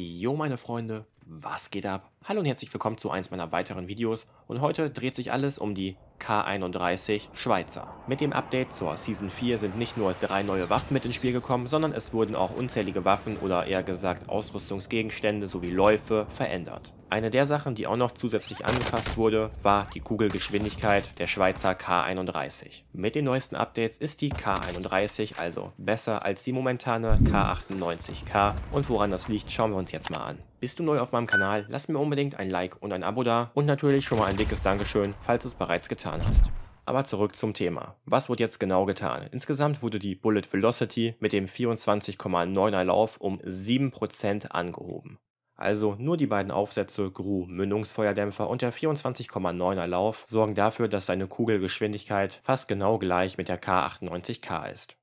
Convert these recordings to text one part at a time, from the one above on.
Jo, meine Freunde. Was geht ab? Hallo und herzlich willkommen zu eins meiner weiteren Videos und heute dreht sich alles um die K31 Schweizer. Mit dem Update zur Season 4 sind nicht nur drei neue Waffen mit ins Spiel gekommen, sondern es wurden auch unzählige Waffen oder eher gesagt Ausrüstungsgegenstände sowie Läufe verändert. Eine der Sachen, die auch noch zusätzlich angepasst wurde, war die Kugelgeschwindigkeit der Schweizer K31. Mit den neuesten Updates ist die K31 also besser als die momentane K98K und woran das liegt, schauen wir uns jetzt mal an. Bist du neu auf meinem Kanal? Lass mir unbedingt ein Like und ein Abo da und natürlich schon mal ein dickes Dankeschön, falls du es bereits getan hast. Aber zurück zum Thema. Was wird jetzt genau getan? Insgesamt wurde die Bullet Velocity mit dem 24,9er Lauf um 7% angehoben. Also nur die beiden Aufsätze Gru Mündungsfeuerdämpfer und der 24,9er Lauf sorgen dafür, dass seine Kugelgeschwindigkeit fast genau gleich mit der K98K ist.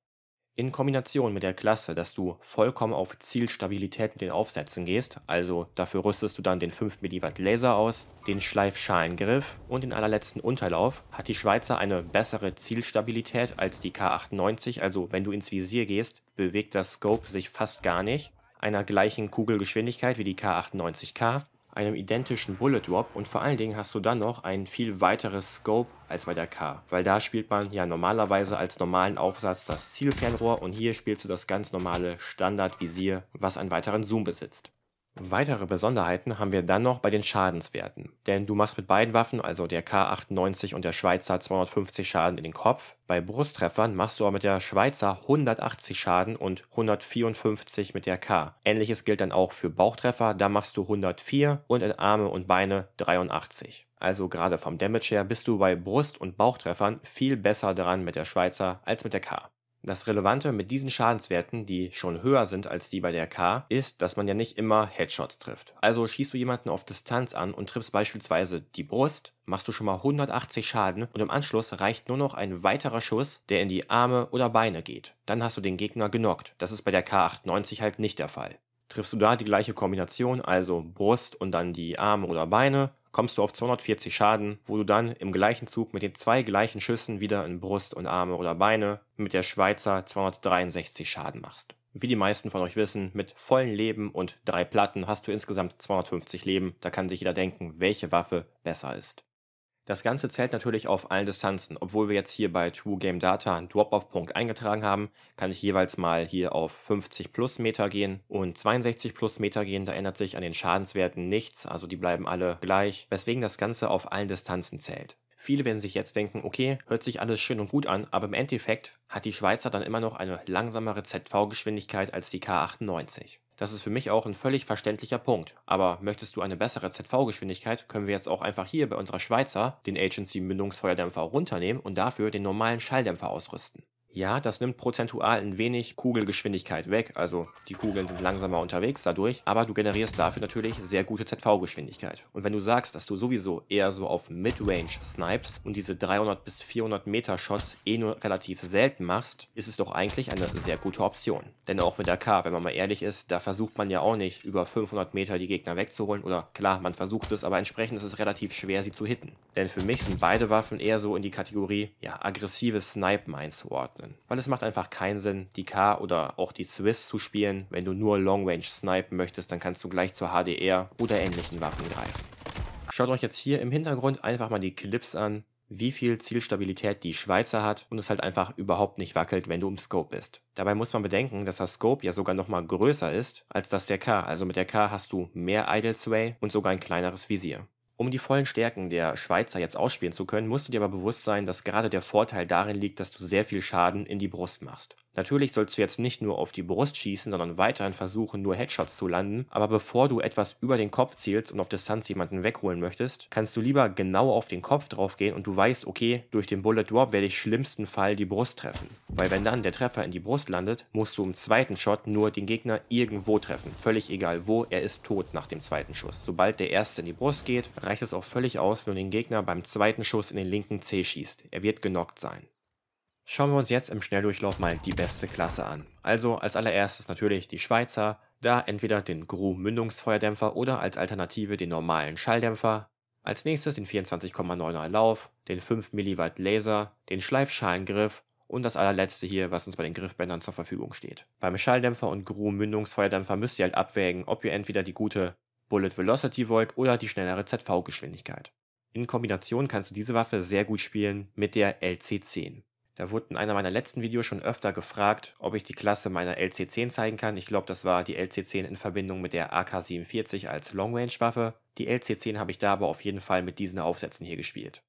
In Kombination mit der Klasse, dass du vollkommen auf Zielstabilität mit den Aufsätzen gehst, also dafür rüstest du dann den 5 mW Laser aus, den Schleifschalengriff und den allerletzten Unterlauf, hat die Schweizer eine bessere Zielstabilität als die K98, also wenn du ins Visier gehst, bewegt das Scope sich fast gar nicht, einer gleichen Kugelgeschwindigkeit wie die K98K einem identischen Bullet Drop und vor allen Dingen hast du dann noch ein viel weiteres Scope als bei der K, weil da spielt man ja normalerweise als normalen Aufsatz das Zielfernrohr und hier spielst du das ganz normale Standardvisier, was einen weiteren Zoom besitzt. Weitere Besonderheiten haben wir dann noch bei den Schadenswerten, denn du machst mit beiden Waffen, also der K98 und der Schweizer 250 Schaden in den Kopf. Bei Brusttreffern machst du aber mit der Schweizer 180 Schaden und 154 mit der K. Ähnliches gilt dann auch für Bauchtreffer, da machst du 104 und in Arme und Beine 83. Also gerade vom Damage her bist du bei Brust- und Bauchtreffern viel besser dran mit der Schweizer als mit der K. Das Relevante mit diesen Schadenswerten, die schon höher sind als die bei der K, ist, dass man ja nicht immer Headshots trifft. Also schießt du jemanden auf Distanz an und triffst beispielsweise die Brust, machst du schon mal 180 Schaden und im Anschluss reicht nur noch ein weiterer Schuss, der in die Arme oder Beine geht. Dann hast du den Gegner genockt. Das ist bei der K98 halt nicht der Fall. Triffst du da die gleiche Kombination, also Brust und dann die Arme oder Beine, kommst du auf 240 Schaden, wo du dann im gleichen Zug mit den zwei gleichen Schüssen wieder in Brust und Arme oder Beine mit der Schweizer 263 Schaden machst. Wie die meisten von euch wissen, mit vollen Leben und drei Platten hast du insgesamt 250 Leben, da kann sich jeder denken, welche Waffe besser ist. Das Ganze zählt natürlich auf allen Distanzen. Obwohl wir jetzt hier bei True Game Data einen Drop-Off-Punkt eingetragen haben, kann ich jeweils mal hier auf 50 plus Meter gehen und 62 plus Meter gehen. Da ändert sich an den Schadenswerten nichts, also die bleiben alle gleich, weswegen das Ganze auf allen Distanzen zählt. Viele werden sich jetzt denken, okay, hört sich alles schön und gut an, aber im Endeffekt hat die Schweizer dann immer noch eine langsamere ZV-Geschwindigkeit als die K98. Das ist für mich auch ein völlig verständlicher Punkt. Aber möchtest du eine bessere ZV-Geschwindigkeit, können wir jetzt auch einfach hier bei unserer Schweizer den Agency-Mündungsfeuerdämpfer runternehmen und dafür den normalen Schalldämpfer ausrüsten. Ja, das nimmt prozentual ein wenig Kugelgeschwindigkeit weg. Also die Kugeln sind langsamer unterwegs dadurch, aber du generierst dafür natürlich sehr gute ZV-Geschwindigkeit. Und wenn du sagst, dass du sowieso eher so auf Midrange snipest und diese 300 bis 400 Meter Shots eh nur relativ selten machst, ist es doch eigentlich eine sehr gute Option. Denn auch mit der K, wenn man mal ehrlich ist, da versucht man ja auch nicht über 500 Meter die Gegner wegzuholen oder klar, man versucht es, aber entsprechend ist es relativ schwer, sie zu hitten. Denn für mich sind beide Waffen eher so in die Kategorie, ja, aggressives Snipen einzuordnen drin. Weil es macht einfach keinen Sinn, die K oder auch die Swiss zu spielen. Wenn du nur Long Range snipen möchtest, dann kannst du gleich zur HDR oder ähnlichen Waffen greifen. Schaut euch jetzt hier im Hintergrund einfach mal die Clips an, wie viel Zielstabilität die Schweizer hat und es halt einfach überhaupt nicht wackelt, wenn du im Scope bist. Dabei muss man bedenken, dass das Scope ja sogar nochmal größer ist als das der K. Also mit der K hast du mehr Idle Sway und sogar ein kleineres Visier. Um die vollen Stärken der Schweizer jetzt ausspielen zu können, musst du dir aber bewusst sein, dass gerade der Vorteil darin liegt, dass du sehr viel Schaden in die Brust machst. Natürlich sollst du jetzt nicht nur auf die Brust schießen, sondern weiterhin versuchen, nur Headshots zu landen, aber bevor du etwas über den Kopf zielst und auf Distanz jemanden wegholen möchtest, kannst du lieber genau auf den Kopf drauf gehen und du weißt, okay, durch den Bullet Drop werde ich schlimmsten Fall die Brust treffen. Weil wenn dann der Treffer in die Brust landet, musst du im zweiten Shot nur den Gegner irgendwo treffen, völlig egal wo, er ist tot nach dem zweiten Schuss. Sobald der erste in die Brust geht, reicht es auch völlig aus, wenn du den Gegner beim zweiten Schuss in den linken C schießt. Er wird genockt sein. Schauen wir uns jetzt im Schnelldurchlauf mal die beste Klasse an. Also als allererstes natürlich die Schweizer, da entweder den Gru Mündungsfeuerdämpfer oder als Alternative den normalen Schalldämpfer, als nächstes den 24,9er Lauf, den 5 mW Laser, den Schleifschalengriff und das allerletzte hier, was uns bei den Griffbändern zur Verfügung steht. Beim Schalldämpfer und Gru Mündungsfeuerdämpfer müsst ihr halt abwägen, ob ihr entweder die gute Bullet Velocity Volt oder die schnellere ZV-Geschwindigkeit. In Kombination kannst du diese Waffe sehr gut spielen mit der LC10. Da wurde in einer meiner letzten Videos schon öfter gefragt, ob ich die Klasse meiner LC10 zeigen kann. Ich glaube, das war die LC10 in Verbindung mit der AK-47 als Long-Range-Waffe. Die LC10 habe ich da aber auf jeden Fall mit diesen Aufsätzen hier gespielt.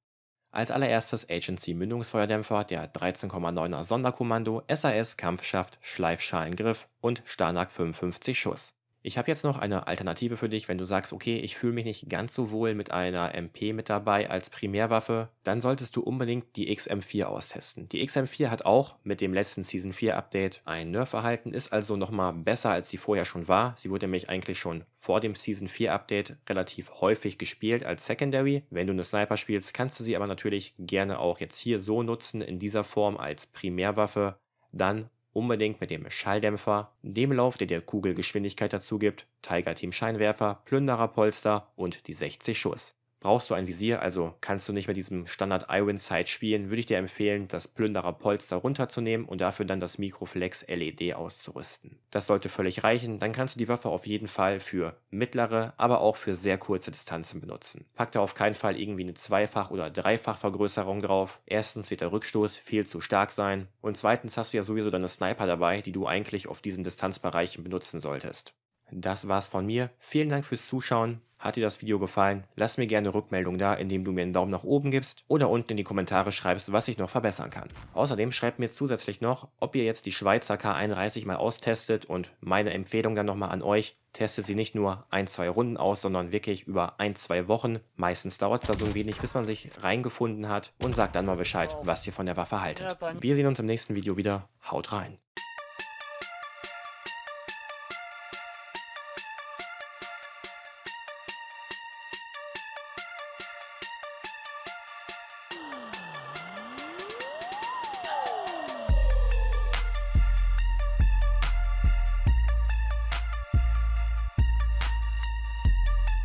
Als allererstes Agency Mündungsfeuerdämpfer, der 13,9er Sonderkommando, SAS Kampfschaft, Schleifschalengriff und Starnak 55 Schuss. Ich habe jetzt noch eine Alternative für dich, wenn du sagst, okay, ich fühle mich nicht ganz so wohl mit einer MP mit dabei als Primärwaffe, dann solltest du unbedingt die XM4 austesten. Die XM4 hat auch mit dem letzten Season 4 Update ein Nerf erhalten, ist also nochmal besser, als sie vorher schon war. Sie wurde nämlich eigentlich schon vor dem Season 4 Update relativ häufig gespielt als Secondary. Wenn du eine Sniper spielst, kannst du sie aber natürlich gerne auch jetzt hier so nutzen, in dieser Form als Primärwaffe. Dann unbedingt mit dem Schalldämpfer, dem Lauf, der der Kugelgeschwindigkeit dazu gibt, Tiger Team Scheinwerfer, Plündererpolster und die 60 Schuss brauchst du ein Visier, also kannst du nicht mit diesem Standard Iron Sight spielen, würde ich dir empfehlen, das Plünderer Polster runterzunehmen und dafür dann das Microflex LED auszurüsten. Das sollte völlig reichen, dann kannst du die Waffe auf jeden Fall für mittlere, aber auch für sehr kurze Distanzen benutzen. Pack da auf keinen Fall irgendwie eine Zweifach- oder Dreifachvergrößerung drauf. Erstens wird der Rückstoß viel zu stark sein und zweitens hast du ja sowieso deine Sniper dabei, die du eigentlich auf diesen Distanzbereichen benutzen solltest. Das war's von mir. Vielen Dank fürs Zuschauen. Hat dir das Video gefallen? Lass mir gerne Rückmeldung da, indem du mir einen Daumen nach oben gibst oder unten in die Kommentare schreibst, was ich noch verbessern kann. Außerdem schreibt mir zusätzlich noch, ob ihr jetzt die Schweizer K31 mal austestet und meine Empfehlung dann nochmal an euch, Teste sie nicht nur ein, zwei Runden aus, sondern wirklich über ein, zwei Wochen. Meistens dauert es da so ein wenig, bis man sich reingefunden hat und sagt dann mal Bescheid, was ihr von der Waffe haltet. Wir sehen uns im nächsten Video wieder. Haut rein!